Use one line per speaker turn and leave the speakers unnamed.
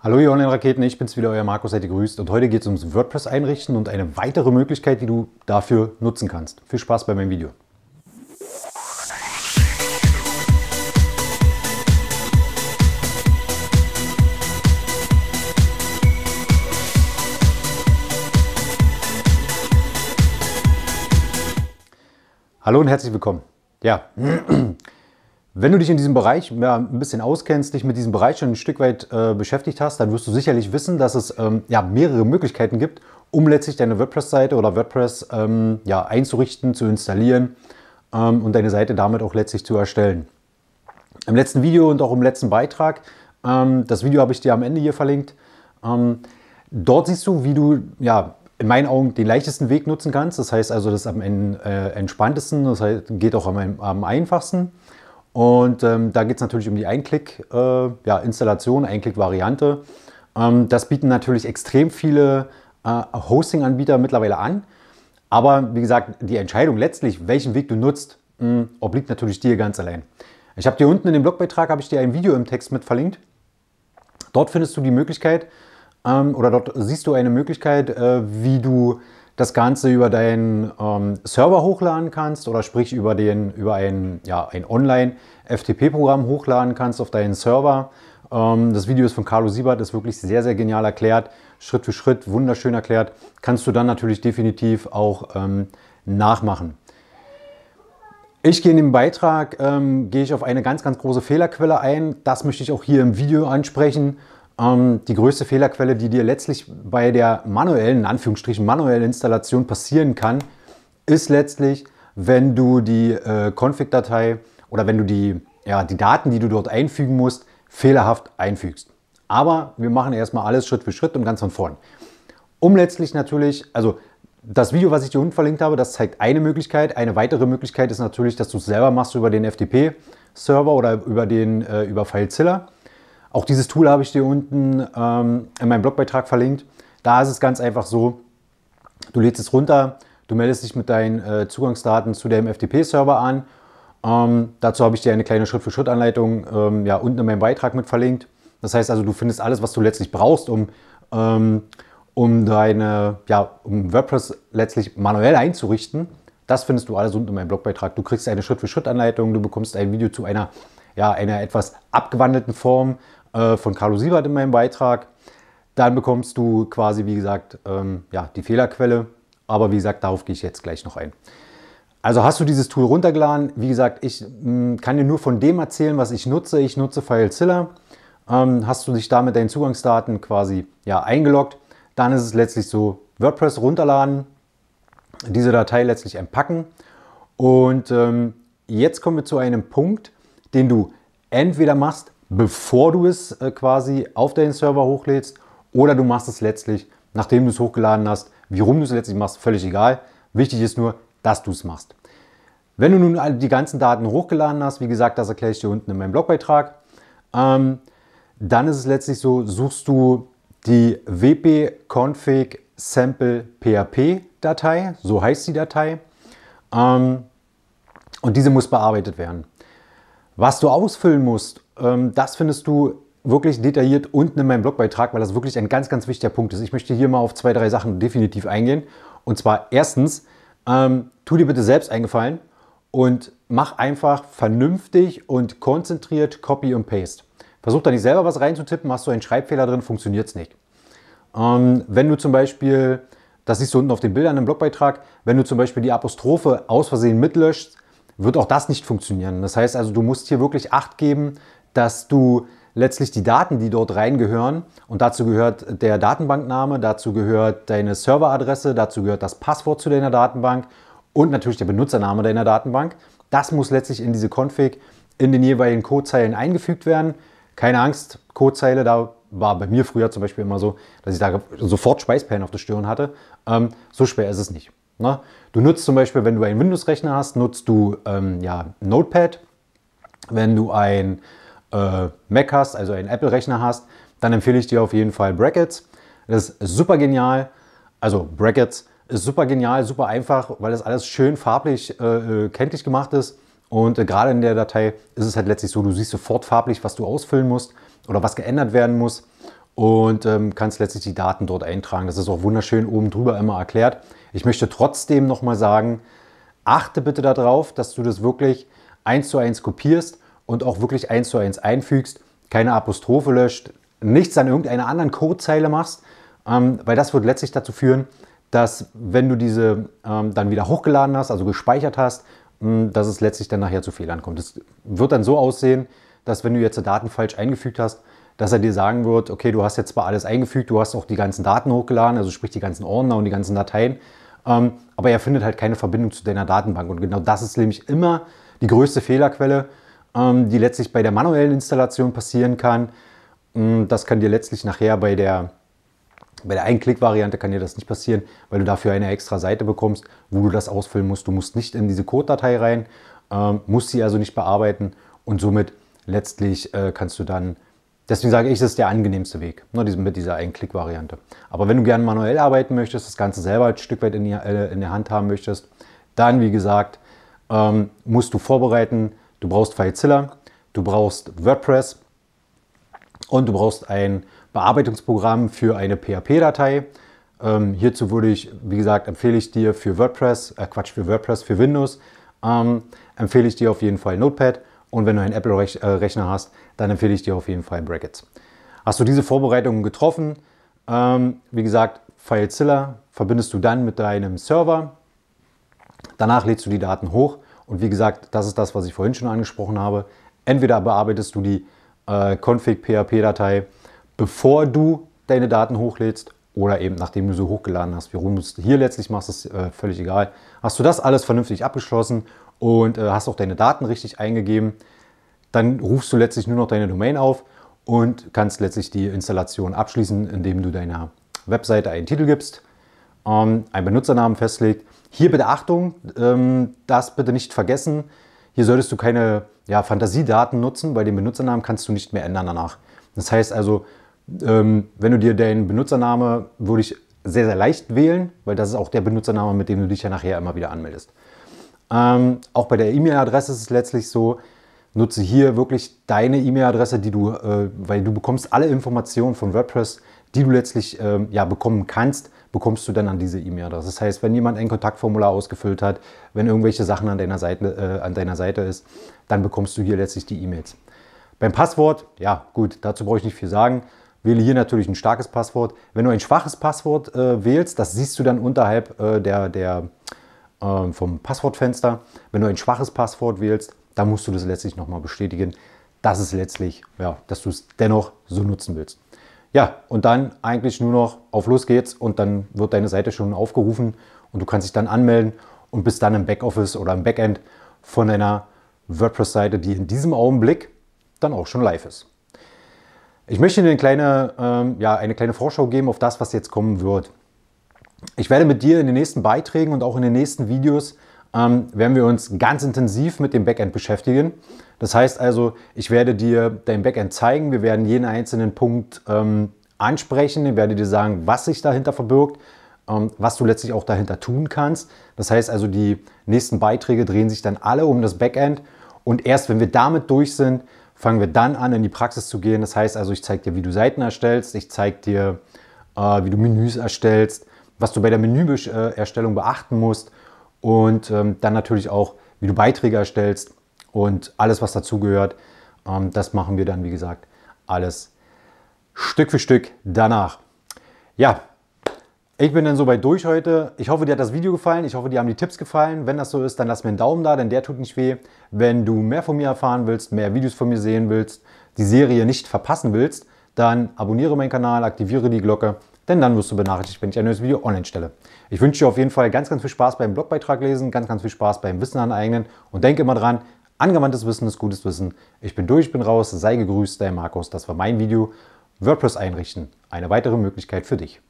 Hallo ihr Online-Raketen, ich bin's wieder, euer Markus, seid ihr grüßt und heute geht es ums WordPress einrichten und eine weitere Möglichkeit, die du dafür nutzen kannst. Viel Spaß bei meinem Video. Hallo und herzlich willkommen. Ja, Wenn du dich in diesem Bereich ja, ein bisschen auskennst, dich mit diesem Bereich schon ein Stück weit äh, beschäftigt hast, dann wirst du sicherlich wissen, dass es ähm, ja, mehrere Möglichkeiten gibt, um letztlich deine WordPress-Seite oder WordPress ähm, ja, einzurichten, zu installieren ähm, und deine Seite damit auch letztlich zu erstellen. Im letzten Video und auch im letzten Beitrag, ähm, das Video habe ich dir am Ende hier verlinkt, ähm, dort siehst du, wie du ja, in meinen Augen den leichtesten Weg nutzen kannst. Das heißt also, das am äh, entspanntesten, das heißt, geht auch am, am einfachsten. Und ähm, da geht es natürlich um die Einklick-Installation, äh, ja, Einklick-Variante. Ähm, das bieten natürlich extrem viele äh, Hosting-Anbieter mittlerweile an. Aber wie gesagt, die Entscheidung letztlich, welchen Weg du nutzt, mh, hm, obliegt natürlich dir ganz allein. Ich habe dir unten in dem Blogbeitrag ich dir ein Video im Text mit verlinkt. Dort findest du die Möglichkeit ähm, oder dort siehst du eine Möglichkeit, äh, wie du das Ganze über deinen ähm, Server hochladen kannst oder sprich über, den, über ein, ja, ein Online-FTP-Programm hochladen kannst auf deinen Server. Ähm, das Video ist von Carlo Siebert, ist wirklich sehr, sehr genial erklärt. Schritt für Schritt, wunderschön erklärt. Kannst du dann natürlich definitiv auch ähm, nachmachen. Ich gehe in dem Beitrag, ähm, gehe ich auf eine ganz, ganz große Fehlerquelle ein. Das möchte ich auch hier im Video ansprechen. Ähm, die größte Fehlerquelle, die dir letztlich bei der manuellen, in Anführungsstrichen manuellen Installation passieren kann, ist letztlich, wenn du die äh, Config-Datei oder wenn du die, ja, die Daten, die du dort einfügen musst, fehlerhaft einfügst. Aber wir machen erstmal alles Schritt für Schritt und ganz von vorn. Um letztlich natürlich, also das Video, was ich dir unten verlinkt habe, das zeigt eine Möglichkeit. Eine weitere Möglichkeit ist natürlich, dass du es selber machst über den FTP-Server oder über den äh, über FileZilla. Auch dieses Tool habe ich dir unten ähm, in meinem Blogbeitrag verlinkt. Da ist es ganz einfach so, du lädst es runter, du meldest dich mit deinen äh, Zugangsdaten zu dem FTP-Server an. Ähm, dazu habe ich dir eine kleine Schritt-für-Schritt-Anleitung ähm, ja, unten in meinem Beitrag mit verlinkt. Das heißt also, du findest alles, was du letztlich brauchst, um, ähm, um deine, ja, um WordPress letztlich manuell einzurichten. Das findest du alles unten in meinem Blogbeitrag. Du kriegst eine Schritt-für-Schritt-Anleitung, du bekommst ein Video zu einer, ja, einer etwas abgewandelten Form äh, von Carlo Siebert in meinem Beitrag. Dann bekommst du quasi, wie gesagt, ähm, ja, die Fehlerquelle. Aber wie gesagt, darauf gehe ich jetzt gleich noch ein. Also hast du dieses Tool runtergeladen. Wie gesagt, ich mh, mm, kann dir nur von dem erzählen, was ich nutze. Ich nutze FileZilla. Ähm, hast du dich damit deinen Zugangsdaten quasi ja, eingeloggt, dann ist es letztlich so, WordPress runterladen, diese Datei letztlich entpacken. Und ähm, jetzt kommen wir zu einem Punkt, den du entweder machst, bevor du es äh, quasi auf deinen Server hochlädst oder du machst es letztlich, nachdem du es hochgeladen hast. Wie rum du es letztlich machst, völlig egal. Wichtig ist nur, dass du es machst. Wenn du nun die ganzen Daten hochgeladen hast, wie gesagt, das erkläre ich dir unten in meinem Blogbeitrag, ähm, dann ist es letztlich so, suchst du die wp-config sample php Datei, so heißt die Datei, ähm, und diese muss bearbeitet werden. Was du ausfüllen musst, ähm, das findest du wirklich detailliert unten in meinem Blogbeitrag, weil das wirklich ein ganz, ganz wichtiger Punkt ist. Ich möchte hier mal auf zwei, drei Sachen definitiv eingehen. Und zwar erstens, ähm, tu dir bitte selbst eingefallen und mach einfach vernünftig und konzentriert Copy und Paste. Versuch da nicht selber was reinzutippen, hast du einen Schreibfehler drin, funktioniert es nicht. Ähm, wenn du zum Beispiel, das siehst du unten auf den Bildern im Blogbeitrag, wenn du zum Beispiel die Apostrophe aus Versehen mitlöschst, wird auch das nicht funktionieren. Das heißt also, du musst hier wirklich Acht geben, dass du letztlich die Daten, die dort reingehören, und dazu gehört der Datenbankname, dazu gehört deine Serveradresse, dazu gehört das Passwort zu deiner Datenbank und natürlich der Benutzername deiner Datenbank. Das muss letztlich in diese Config in den jeweiligen Codezeilen eingefügt werden. Keine Angst, Codezeile, da war bei mir früher zum Beispiel immer so, dass ich da sofort Schweißperlen auf der Stirn hatte. Ähm, so schwer ist es nicht. Ne? Du nutzt zum Beispiel, wenn du einen Windows-Rechner hast, nutzt du ähm, ja, Notepad. Wenn du ein äh, Mac hast, also einen Apple-Rechner hast, dann empfehle ich dir auf jeden Fall Brackets. Das ist super genial. Also Brackets ist super genial, super einfach, weil das alles schön farblich äh, äh, kenntlich gemacht ist. Und äh, gerade in der Datei ist es halt letztlich so, du siehst sofort farblich, was du ausfüllen musst oder was geändert werden muss und ähm, kannst letztlich die Daten dort eintragen. Das ist auch wunderschön oben drüber immer erklärt. Ich möchte trotzdem nochmal sagen, achte bitte darauf, dass du das wirklich eins zu eins kopierst und auch wirklich eins zu eins einfügst, keine Apostrophe löscht, nichts an irgendeiner anderen Codezeile machst, ähm, weil das wird letztlich dazu führen, dass wenn du diese ähm, dann wieder hochgeladen hast, also gespeichert hast, mh, dass es letztlich dann nachher zu Fehlern kommt. Es wird dann so aussehen, dass wenn du jetzt Daten falsch eingefügt hast, dass er dir sagen wird, okay, du hast jetzt zwar alles eingefügt, du hast auch die ganzen Daten hochgeladen, also sprich die ganzen Ordner und die ganzen Dateien, ähm, aber er findet halt keine Verbindung zu deiner Datenbank. Und genau das ist nämlich immer die größte Fehlerquelle, ähm, die letztlich bei der manuellen Installation passieren kann. Mm, das kann dir letztlich nachher bei der, bei der Ein-Klick-Variante kann dir das nicht passieren, weil du dafür eine extra Seite bekommst, wo du das ausfüllen musst. Du musst nicht in diese Code-Datei rein, ähm, musst sie also nicht bearbeiten und somit letztlich äh, kannst du dann, deswegen sage ich, das ist der angenehmste Weg nur ne, mit dieser Ein-Klick-Variante. Aber wenn du gerne manuell arbeiten möchtest, das Ganze selber ein Stück weit in, die, äh, in der Hand haben möchtest, dann, wie gesagt, ähm, musst du vorbereiten, Du brauchst FileZilla, du brauchst WordPress und du brauchst ein Bearbeitungsprogramm für eine PHP-Datei. Ähm, hierzu würde ich, wie gesagt, empfehle ich dir für WordPress, äh Quatsch, für WordPress, für Windows, ähm, empfehle ich dir auf jeden Fall Notepad und wenn du einen Apple-Rechner äh, hast, dann empfehle ich dir auf jeden Fall Brackets. Hast du diese Vorbereitungen getroffen? Ähm, wie gesagt, FileZilla verbindest du dann mit deinem Server. Danach lädst du die Daten hoch und wie gesagt, das ist das, was ich vorhin schon angesprochen habe. Entweder bearbeitest du die äh, config.php-Datei, bevor du deine Daten hochlädst oder eben nachdem du sie hochgeladen hast. Wie du es hier letztlich machst, ist äh, völlig egal. Hast du das alles vernünftig abgeschlossen und äh, hast auch deine Daten richtig eingegeben, dann rufst du letztlich nur noch deine Domain auf und kannst letztlich die Installation abschließen, indem du deiner Webseite einen Titel gibst, ähm, einen Benutzernamen festlegst hier bitte Achtung, ähm, das bitte nicht vergessen. Hier solltest du keine ja, Fantasiedaten nutzen, weil den Benutzernamen kannst du nicht mehr ändern danach. Das heißt also, ähm, wenn du dir deinen Benutzername, würde ich sehr, sehr leicht wählen, weil das ist auch der Benutzername, mit dem du dich ja nachher immer wieder anmeldest. Ähm, auch bei der E-Mail-Adresse ist es letztlich so, nutze hier wirklich deine E-Mail-Adresse, die du, äh, weil du bekommst alle Informationen von WordPress, die du letztlich äh, ja, bekommen kannst bekommst du dann an diese E-Mail-Adresse. Das heißt, wenn jemand ein Kontaktformular ausgefüllt hat, wenn irgendwelche Sachen an deiner Seite, äh, an deiner Seite ist, dann bekommst du hier letztlich die E-Mails. Beim Passwort, ja gut, dazu brauche ich nicht viel sagen. Wähle hier natürlich ein starkes Passwort. Wenn du ein schwaches Passwort äh, wählst, das siehst du dann unterhalb äh, der, der ähm, vom Passwortfenster. Wenn du ein schwaches Passwort wählst, dann musst du das letztlich nochmal bestätigen, dass es letztlich, ja, dass du es dennoch so nutzen willst. Ja, und dann eigentlich nur noch auf los geht's und dann wird deine Seite schon aufgerufen und du kannst dich dann anmelden und bist dann im Backoffice oder im Backend von deiner WordPress-Seite, die in diesem Augenblick dann auch schon live ist. Ich möchte Ihnen eine kleine, ähm, ja, eine kleine Vorschau geben auf das, was jetzt kommen wird. Ich werde mit dir in den nächsten Beiträgen und auch in den nächsten Videos ähm, werden wir uns ganz intensiv mit dem Backend beschäftigen. Das heißt also, ich werde dir dein Backend zeigen, wir werden jeden einzelnen Punkt ähm, ansprechen, ich werde dir sagen, was sich dahinter verbirgt, ähm, was du letztlich auch dahinter tun kannst. Das heißt also, die nächsten Beiträge drehen sich dann alle um das Backend und erst wenn wir damit durch sind, fangen wir dann an, in die Praxis zu gehen. Das heißt also, ich zeige dir, wie du Seiten erstellst, ich zeige dir, äh, wie du Menüs erstellst, was du bei der Menüerstellung äh, beachten musst und ähm, dann natürlich auch, wie du Beiträge erstellst und alles, was dazugehört. Ähm, das machen wir dann, wie gesagt, alles Stück für Stück danach. Ja, ich bin dann soweit durch heute. Ich hoffe, dir hat das Video gefallen. Ich hoffe, dir haben die Tipps gefallen. Wenn das so ist, dann lass mir einen Daumen da, denn der tut nicht weh. Wenn du mehr von mir erfahren willst, mehr Videos von mir sehen willst, die Serie nicht verpassen willst, dann abonniere meinen Kanal, aktiviere die Glocke denn dann wirst du benachrichtigt, wenn ich ein neues Video online stelle. Ich wünsche dir auf jeden Fall ganz, ganz viel Spaß beim Blogbeitrag lesen, ganz, ganz viel Spaß beim Wissen aneignen und denke immer dran, angewandtes Wissen ist gutes Wissen. Ich bin durch, ich bin raus, sei gegrüßt, dein Markus. Das war mein Video. WordPress einrichten, eine weitere Möglichkeit für dich.